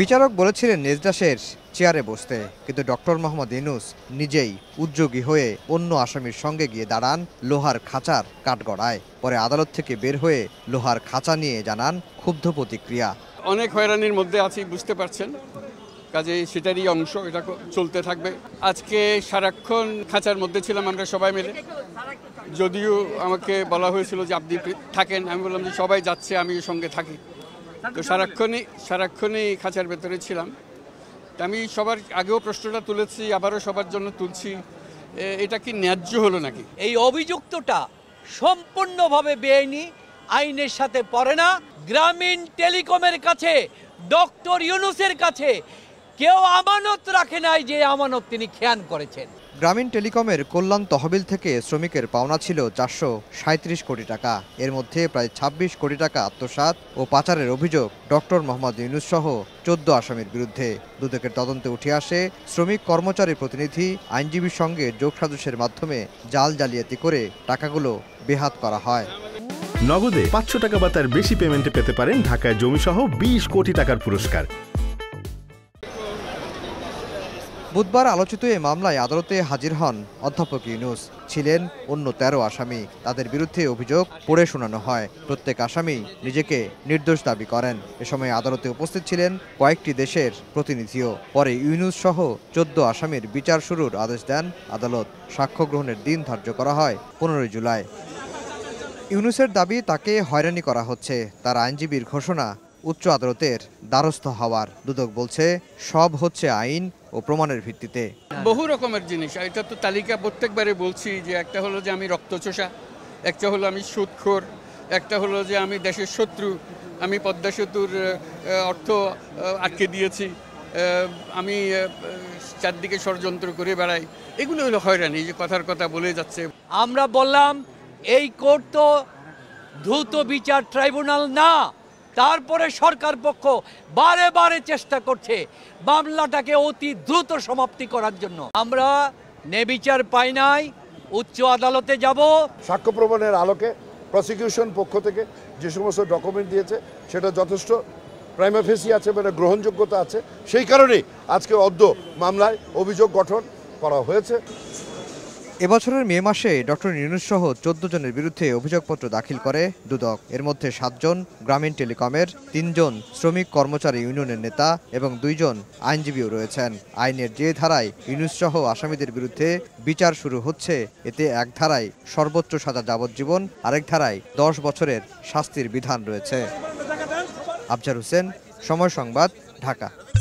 বিচারক বলেছিলেন নেজদা শের চেয়ারে বসতে কিন্তু ডক্টর মোহাম্মদ ইনুস নিজেই উদ্যোগী হয়ে অন্য আসামির সঙ্গে গিয়ে দাঁড়ান লোহার খাঁচার কাঠগড়ায় পরে আদালত থেকে বের হয়ে লোহার খাঁচা নিয়ে জানান ক্ষুব্ধ প্রতিক্রিয়া অনেক হয়রানির মধ্যে আছি বুঝতে পারছেন কাজে সেটারই অংশ এটা চলতে থাকবে আজকে সারাক্ষণ খাঁচার মধ্যে ছিলাম আমরা সবাই মিলে যদিও আমাকে বলা হয়েছিল যে আপনি থাকেন আমি বললাম যে সবাই যাচ্ছে আমি সঙ্গে থাকি তো সারাক্ষণই সারাক্ষণই খাঁচার ভেতরে ছিলাম আমি সবার আগেও প্রশ্নটা তুলেছি আবারও সবার জন্য তুলছি এটা কি ন্যায্য হলো নাকি এই অভিযুক্তটা সম্পূর্ণভাবে বেআইনি আইনের সাথে পড়ে না গ্রামীণ টেলিকমের কাছে ডক্টর ইউনুসের কাছে কেউ আমানত রাখে নাই যে আমানত তিনি খেয়াল করেছেন গ্রামীণ টেলিকমের কল্যাণ তহবিল থেকে শ্রমিকের পাওনা ছিল চারশো সাঁত্রিশ কোটি টাকা এর মধ্যে প্রায় ২৬ কোটি টাকা আত্মসাত ও পাচারের অভিযোগ ডক্টর মোহাম্মদ ইউনুস সহ চোদ্দ আসামির বিরুদ্ধে দুদকের তদন্তে উঠে আসে শ্রমিক কর্মচারী প্রতিনিধি আইনজীবীর সঙ্গে যোগসাজশের মাধ্যমে জাল জালিয়াতি করে টাকাগুলো বেহাত করা হয় নগদে পাঁচশো টাকা বা তার বেশি পেমেন্টে পেতে পারেন ঢাকায় জমিসহ বিশ কোটি টাকার পুরস্কার বুধবার আলোচিত এ মামলায় আদালতে হাজির হন অধ্যাপক ইউনুস ছিলেন অন্য তেরো আসামি তাদের বিরুদ্ধে অভিযোগ পড়ে শোনানো হয় প্রত্যেক আসামি নিজেকে নির্দোষ দাবি করেন এ সময় আদালতে উপস্থিত ছিলেন কয়েকটি দেশের প্রতিনিধিও পরে ইউনুস সহ চোদ্দ আসামির বিচার শুরুর আদেশ দেন আদালত সাক্ষ্য গ্রহণের দিন ধার্য করা হয় পনেরোই জুলাই ইউনুসের দাবি তাকে হয়রানি করা হচ্ছে তার আইনজীবীর ঘোষণা উচ্চ আদালতের দ্বারস্থ হওয়ার দুদক বলছে সব হচ্ছে আইন ও প্রমাণের ভিত্তিতে বহু রকমের জিনিস এটা তো তালিকা প্রত্যেকবারে বলছি যে একটা হলো যে আমি রক্তচোষা একটা হলো আমি সুৎখোর একটা হলো যে আমি দেশের শত্রু আমি পদ্মা সেতুর অর্থ আটকে দিয়েছি আমি চারদিকে ষড়যন্ত্র করে বেড়াই এগুলো হলো হয়রানি যে কথার কথা বলে যাচ্ছে আমরা বললাম এই কোর্ট তো দ্রুত বিচার ট্রাইব্যুনাল না তারপরে সরকার পক্ষ বারে বারে চেষ্টা করছে মামলাটাকে অতি দ্রুত সমাপ্তি করার জন্য আমরা নেবিচার পাই নাই উচ্চ আদালতে যাব সাক্ষ্য প্রমাণের আলোকে প্রসিকিউশন পক্ষ থেকে যে সমস্ত ডকুমেন্ট দিয়েছে সেটা যথেষ্ট প্রাইমাফেসি আছে মানে গ্রহণযোগ্যতা আছে সেই কারণেই আজকে অদ্য মামলায় অভিযোগ গঠন করা হয়েছে এবছরের মে মাসে ডক্টর ইউনুস সহ চোদ্দ জনের বিরুদ্ধে অভিযোগপত্র দাখিল করে দুদক এর মধ্যে সাতজন গ্রামীণ টেলিকমের তিনজন শ্রমিক কর্মচারী ইউনিয়নের নেতা এবং দুইজন আইনজীবীও রয়েছেন আইনের যে ধারায় ইউনুস সহ আসামিদের বিরুদ্ধে বিচার শুরু হচ্ছে এতে এক ধারায় সর্বোচ্চ সাজা যাবজ্জীবন আরেক ধারায় দশ বছরের শাস্তির বিধান রয়েছে আফজার হোসেন সময় সংবাদ ঢাকা